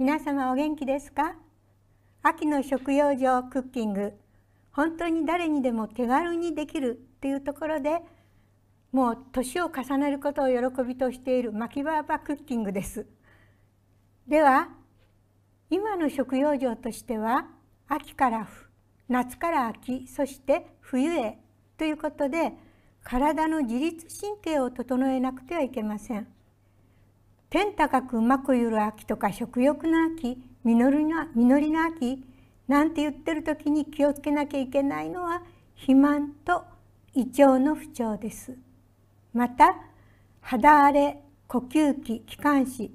皆様お元気ですか秋の食用場クッキング本当に誰にでも手軽にできるっていうところでもう年を重ねることを喜びとしている牧場バクッキングですでは今の食用場としては秋から夏から秋そして冬へということで体の自律神経を整えなくてはいけません。天高くうまくゆる秋とか食欲の秋実りの実りの秋なんて言ってる時に気をつけなきゃいけないのは肥満と胃腸の不調です。また肌荒れ呼吸器気管支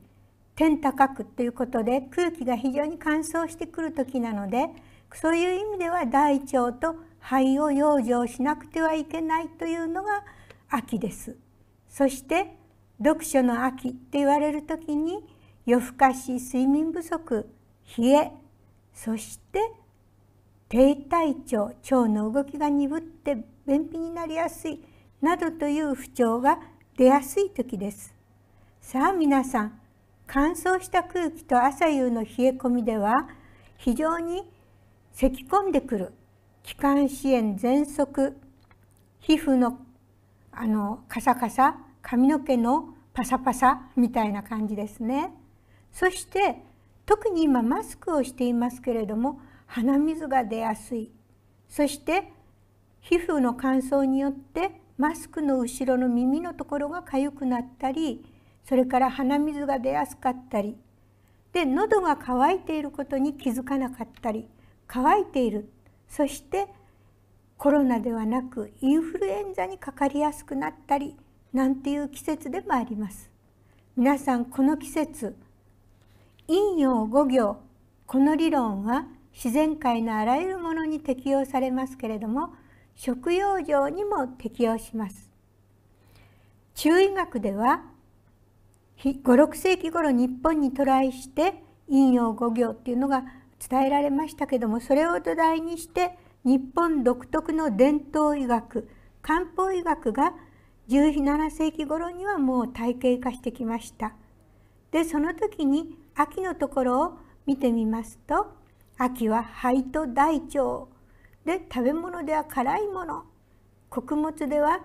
天高くということで空気が非常に乾燥してくる時なのでそういう意味では大腸と肺を養生しなくてはいけないというのが秋です。そして読書の秋って言われる時に夜更かし睡眠不足冷えそして低体調腸の動きが鈍って便秘になりやすいなどという不調が出やすい時ですさあ皆さん乾燥した空気と朝夕の冷え込みでは非常に咳き込んでくる気管支炎喘息皮膚のあのカサカサ髪の毛のパサパサみたいな感じですね。そして特に今マスクをしていますけれども鼻水が出やすいそして皮膚の乾燥によってマスクの後ろの耳のところが痒くなったりそれから鼻水が出やすかったりで喉が渇いていることに気づかなかったり乾いているそしてコロナではなくインフルエンザにかかりやすくなったりなんていう季節でもあります皆さんこの季節陰陽五行この理論は自然界のあらゆるものに適用されますけれども食用上にも適用します中医学では56世紀頃日本に渡来して陰陽五行っていうのが伝えられましたけどもそれを土台にして日本独特の伝統医学漢方医学が17世紀頃にはもう体系化してきましたでその時に秋のところを見てみますと秋は肺と大腸で食べ物では辛いもの穀物では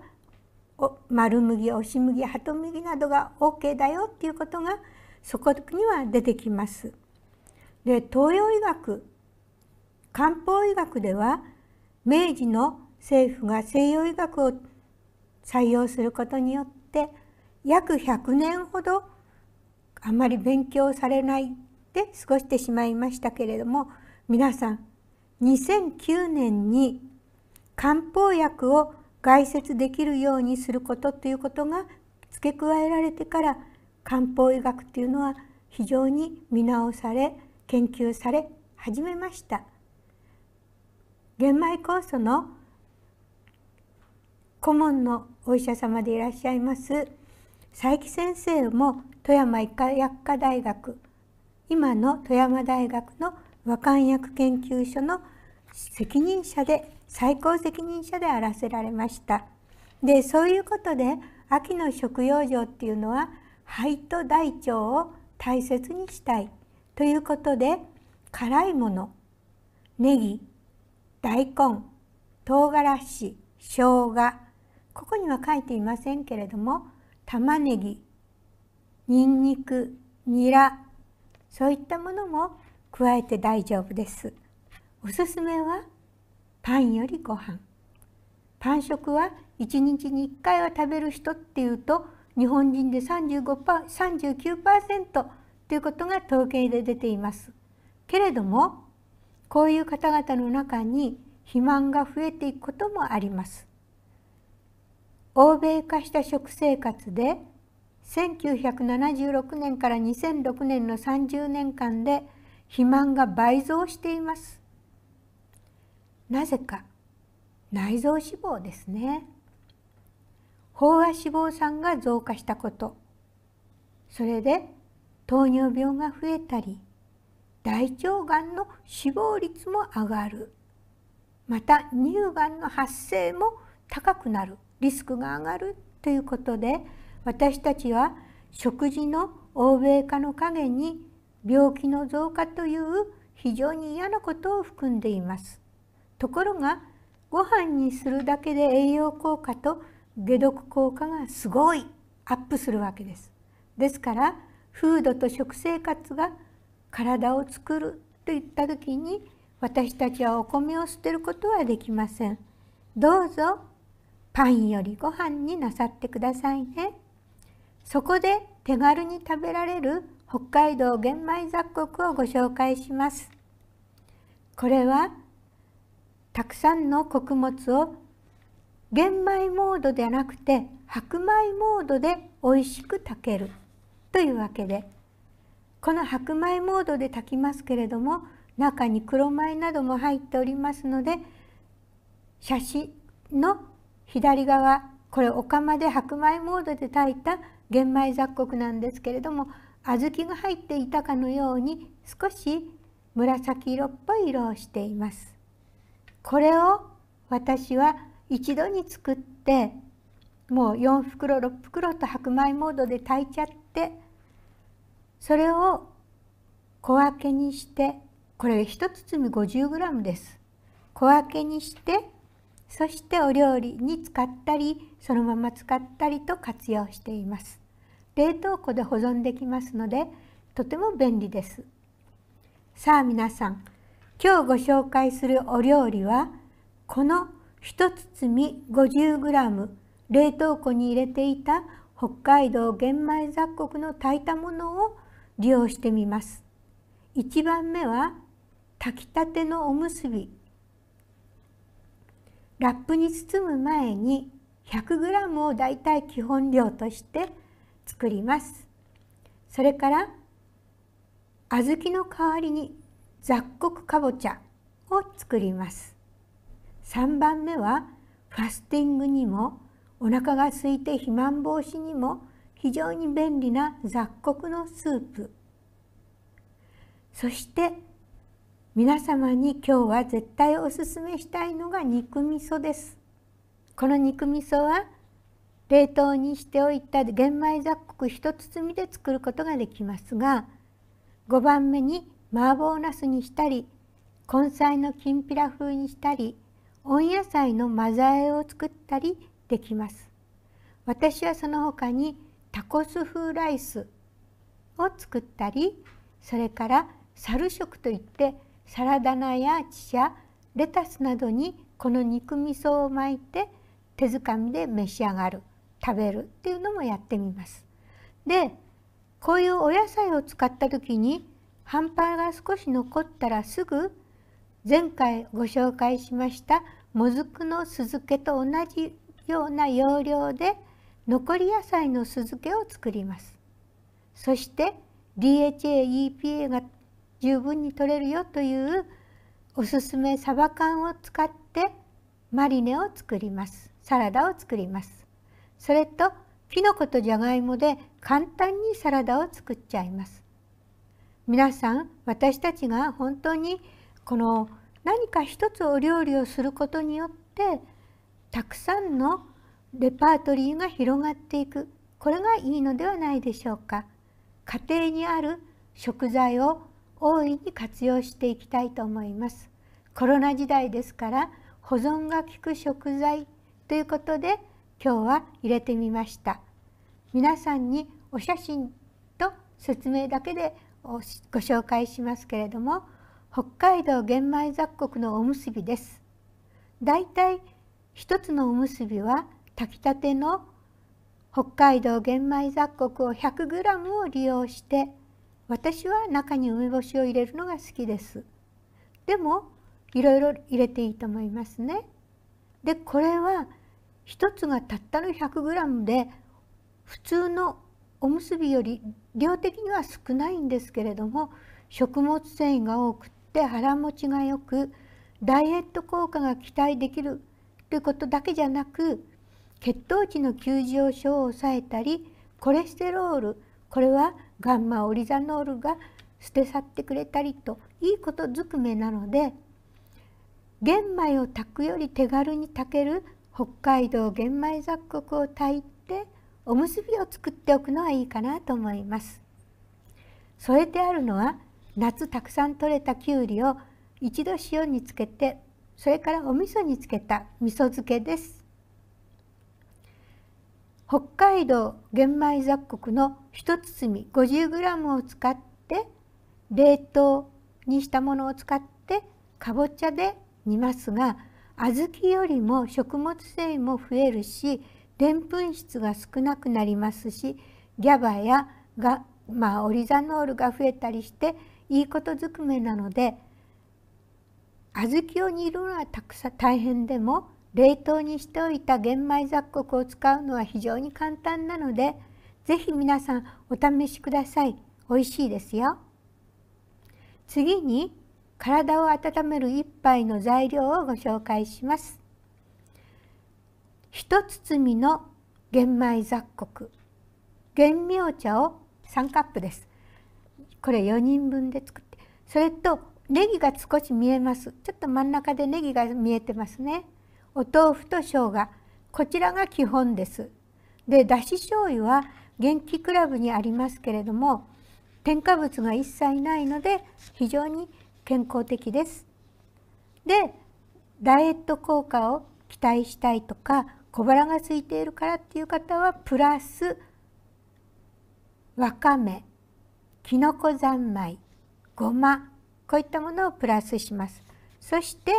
丸麦押し麦鳩麦などが OK だよっていうことがそこには出てきます。で東洋医学漢方医学では明治の政府が西洋医学を採用することによって約100年ほどあんまり勉強されないで過ごしてしまいましたけれども皆さん2009年に漢方薬を外説できるようにすることということが付け加えられてから漢方医学というのは非常に見直され研究され始めました。玄米酵素の顧問のお医者様でいらっしゃいます佐伯先生も富山医科薬科大学今の富山大学の和漢薬研究所の責任者で最高責任者であらせられましたでそういうことで秋の食用場っていうのは肺と大腸を大切にしたいということで辛いものネギ大根唐辛子生姜ここには書いていませんけれども玉ねぎにんにくにらそういったものも加えて大丈夫ですおすすめはパンよりご飯パン食は1日に1回は食べる人っていうと日本人で39%ということが統計で出ていますけれどもこういう方々の中に肥満が増えていくこともあります欧米化した食生活で1976年から2006年の30年間で肥満が倍増していますなぜか内臓脂肪ですね飽和脂肪酸が増加したことそれで糖尿病が増えたり大腸がんの死亡率も上がるまた乳がんの発生も高くなるリスクが上がるということで私たちは食事の欧米化の陰に病気の増加という非常に嫌なことを含んでいます。ところがご飯にするだけで栄養効果と解毒効果がすごいアップするわけです。ですからフードと食生活が体を作るといった時に私たちはお米を捨てることはできません。どうぞパンよりご飯になさってくださいね。そこで手軽に食べられる北海道玄米雑穀をご紹介します。これはたくさんの穀物を玄米モードではなくて白米モードで美味しく炊けるというわけでこの白米モードで炊きますけれども中に黒米なども入っておりますので写真の左側これお釜で白米モードで炊いた玄米雑穀なんですけれども小豆が入っていたかのように少し紫色っぽい色をしています。これを私は一度に作ってもう4袋6袋と白米モードで炊いちゃってそれを小分けにしてこれ1包み 50g です。小分けにしてそしてお料理に使ったりそのまま使ったりと活用しています冷凍庫で保存できますのでとても便利ですさあ皆さん今日ご紹介するお料理はこの1包 50g 冷凍庫に入れていた北海道玄米雑穀の炊いたものを利用してみます。1番目は炊きたてのおむすびラップに包む前に 100g をだいたい基本量として作ります。それから小豆の代わりに雑穀かぼちゃを作ります。3番目はファスティングにもお腹が空いて肥満防止にも非常に便利な雑穀のスープそして皆様に今日は絶対おすすめしたいのが肉味噌ですこの肉味噌は冷凍にしておいた玄米雑穀一包みで作ることができますが5番目に麻婆茄子にしたり根菜のきんぴら風にしたり温野菜の混ざえを作ったりできます私はその他にタコス風ライスを作ったりそれからサル食といってサラダ菜やチシャレタスなどにこの肉味噌を巻いて手づかみで召し上がる食べるっていうのもやってみます。でこういうお野菜を使った時に半端が少し残ったらすぐ前回ご紹介しましたもずくの酢漬けと同じような要領で残り野菜の酢漬けを作ります。そして DHA EPA が十分に取れるよというおすすめサバ缶を使ってマリネを作りますサラダを作りますそれときのことじゃがいもで簡単にサラダを作っちゃいます皆さん私たちが本当にこの何か一つお料理をすることによってたくさんのレパートリーが広がっていくこれがいいのではないでしょうか家庭にある食材を大いに活用していきたいと思います。コロナ時代ですから保存が効く食材ということで今日は入れてみました。皆さんにお写真と説明だけでご紹介しますけれども北海道玄米雑穀のおむすびです。だいたいつのおむすびは炊きたての北海道玄米雑穀を 100g を利用して私は中に梅干しを入れるのが好きですでもいろいろ入れていいと思いますねでこれは1つがたったの 100g で普通のおむすびより量的には少ないんですけれども食物繊維が多くって腹持ちがよくダイエット効果が期待できるということだけじゃなく血糖値の急上昇を抑えたりコレステロールこれはガンマオリザノールが捨て去ってくれたりといいことずくめなので玄米を炊くより手軽に炊ける北海道玄米雑穀を炊いておむすびを作っておくのはいいかなと思います。添えてあるのは夏たくさん採れたきゅうりを一度塩につけてそれからお味噌につけた味噌漬けです。北海道玄米雑穀の1包 50g を使って冷凍にしたものを使ってかぼちゃで煮ますが小豆よりも食物繊維も増えるしでんぷん質が少なくなりますしギャバやが、まあ、オリザノールが増えたりしていいことずくめなので小豆を煮るのはたくさん大変でも冷凍にしておいた玄米雑穀を使うのは非常に簡単なので是非皆さんお試しください美味しいですよ次に体を温める一杯の材料をご紹介します一包みの玄米雑穀玄妙茶を3カップですこれ4人分で作ってそれとネギが少し見えますちょっと真ん中でネギが見えてますねお豆腐と生姜こちらが基本です。でだし醤油は元気クラブにありますけれども添加物が一切ないので非常に健康的です。でダイエット効果を期待したいとか小腹が空いているからっていう方はプラスわかめきのこ三昧ごまこういったものをプラスします。そして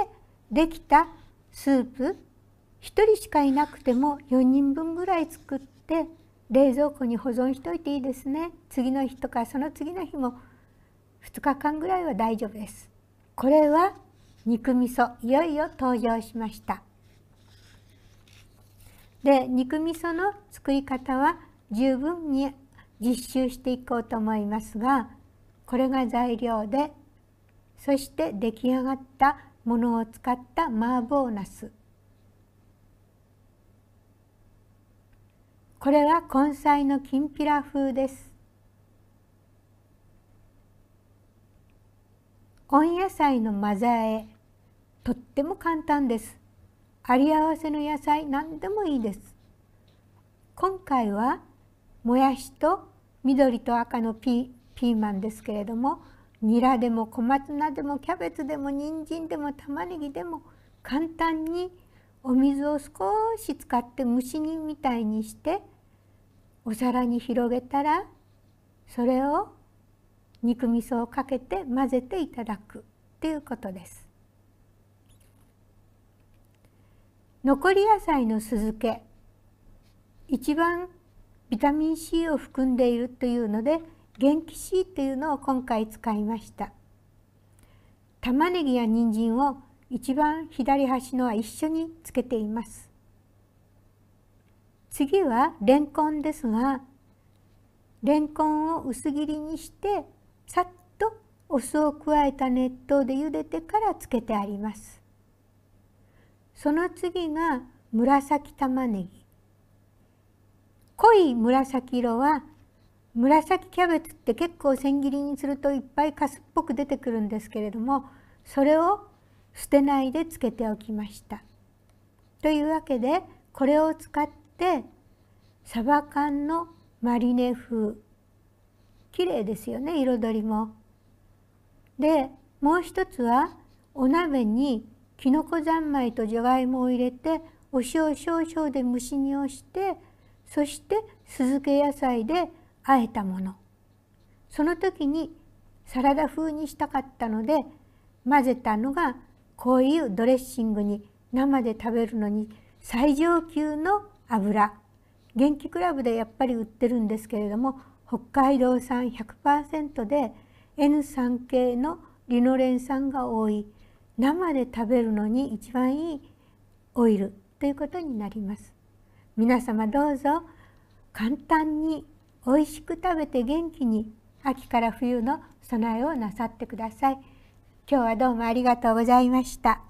できたスープ1人しかいなくても4人分ぐらい作って冷蔵庫に保存しといていいですね次の日とかその次の日も2日間ぐらいは大丈夫ですこれは肉味噌いよいよ登場しましたで肉味噌の作り方は十分に実習していこうと思いますがこれが材料でそして出来上がったものを使った麻婆ナスこれは根菜のきんぴら風です温野菜の混ざえとっても簡単ですあり合わせの野菜何でもいいです今回はもやしと緑と赤のピーマンですけれどもニラでも小松菜でもキャベツでも人参でも玉ねぎでも簡単にお水を少し使って蒸し煮みたいにしてお皿に広げたらそれを肉味噌をかけて混ぜていただくっていうことです。残り野菜の酢漬け一番ビタミン C を含んでいるというので元気しいというのを今回使いました玉ねぎや人参を一番左端のは一緒につけています次はレンコンですがレンコンを薄切りにしてさっとお酢を加えた熱湯で茹でてからつけてありますその次が紫玉ねぎ濃い紫色は紫キャベツって結構千切りにするといっぱいかすっぽく出てくるんですけれどもそれを捨てないでつけておきました。というわけでこれを使ってサバ缶のマリネ風綺麗ですよね彩りも。でもう一つはお鍋にきのこ三昧とじゃがいもを入れてお塩少々で蒸し煮をしてそして酢漬け野菜であえたものその時にサラダ風にしたかったので混ぜたのがこういうドレッシングに生で食べるのに最上級の油元気クラブでやっぱり売ってるんですけれども北海道産100%で N3 系のリノレン酸が多い生で食べるのに一番いいオイルということになります。皆様どうぞ簡単に美味しく食べて元気に秋から冬の備えをなさってください。今日はどうもありがとうございました。